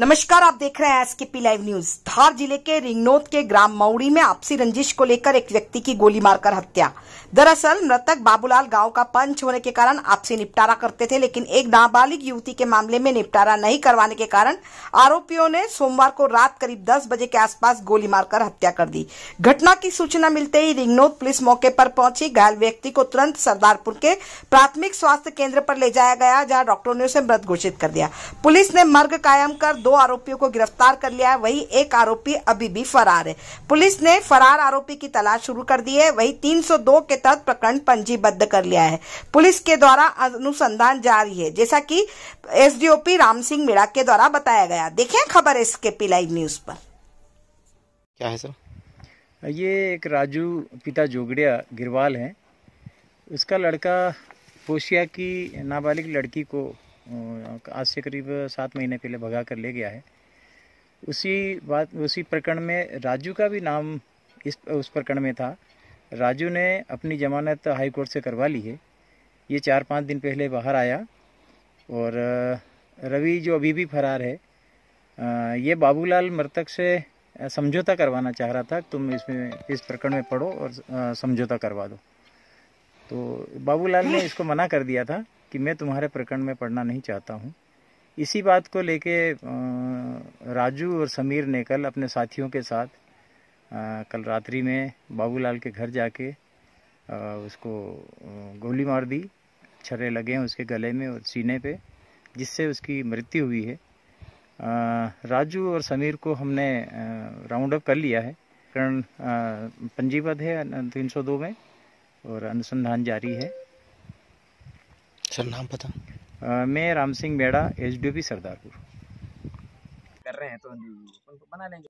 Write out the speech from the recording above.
नमस्कार आप देख रहे हैं एस के पी लाइव न्यूज धार जिले के रिंगनोद के ग्राम मऊड़ी में आपसी रंजिश को लेकर एक व्यक्ति की गोली मारकर हत्या दरअसल मृतक बाबूलाल गांव का पंच होने के कारण आपसी निपटारा करते थे लेकिन एक नाबालिग युवती के मामले में निपटारा नहीं करवाने के कारण आरोपियों ने सोमवार को रात करीब दस बजे के आसपास गोली मारकर हत्या कर दी घटना की सूचना मिलते ही रिंगनोद पुलिस मौके पर पहुंची घायल व्यक्ति को तुरंत सरदारपुर के प्राथमिक स्वास्थ्य केंद्र पर ले जाया गया जहां डॉक्टरों ने उसे मृत घोषित कर दिया पुलिस ने मर्ग कायम कर दो आरोपियों को गिरफ्तार कर लिया है वही एक आरोपी अभी भी फरार है पुलिस ने फरार आरोपी की तलाश शुरू कर दी है वही 302 के तहत प्रकरण पंजीबद्ध कर लिया है पुलिस के द्वारा अनुसंधान जारी है जैसा की एस राम सिंह मीणा के द्वारा बताया गया देखे खबर इसके पी लाइव न्यूज पर क्या है सर ये एक राजू पिता जोगड़िया गिरवाल हैं उसका लड़का पोशिया की नाबालिग लड़की को आज से करीब सात महीने पहले भगा कर ले गया है उसी बात उसी प्रकरण में राजू का भी नाम इस उस प्रकरण में था राजू ने अपनी जमानत हाई कोर्ट से करवा ली है ये चार पाँच दिन पहले बाहर आया और रवि जो अभी भी फरार है ये बाबूलाल मृतक से समझौता करवाना चाह रहा था तुम इसमें इस प्रकरण में पढ़ो और समझौता करवा दो तो बाबूलाल ने इसको मना कर दिया था कि मैं तुम्हारे प्रकरण में पढ़ना नहीं चाहता हूँ इसी बात को लेके राजू और समीर ने कल अपने साथियों के साथ कल रात्रि में बाबूलाल के घर जाके उसको गोली मार दी छर्रे लगे हैं उसके गले में और सीने पे जिससे उसकी मृत्यु हुई है राजू और समीर को हमने राउंड अप कर लिया है कारण पंजीबद्ध है 302 में और अनुसंधान जारी है सर नाम पता आ, मैं राम सिंह बेड़ा एच सरदारपुर कर रहे हैं तो बना लेंगे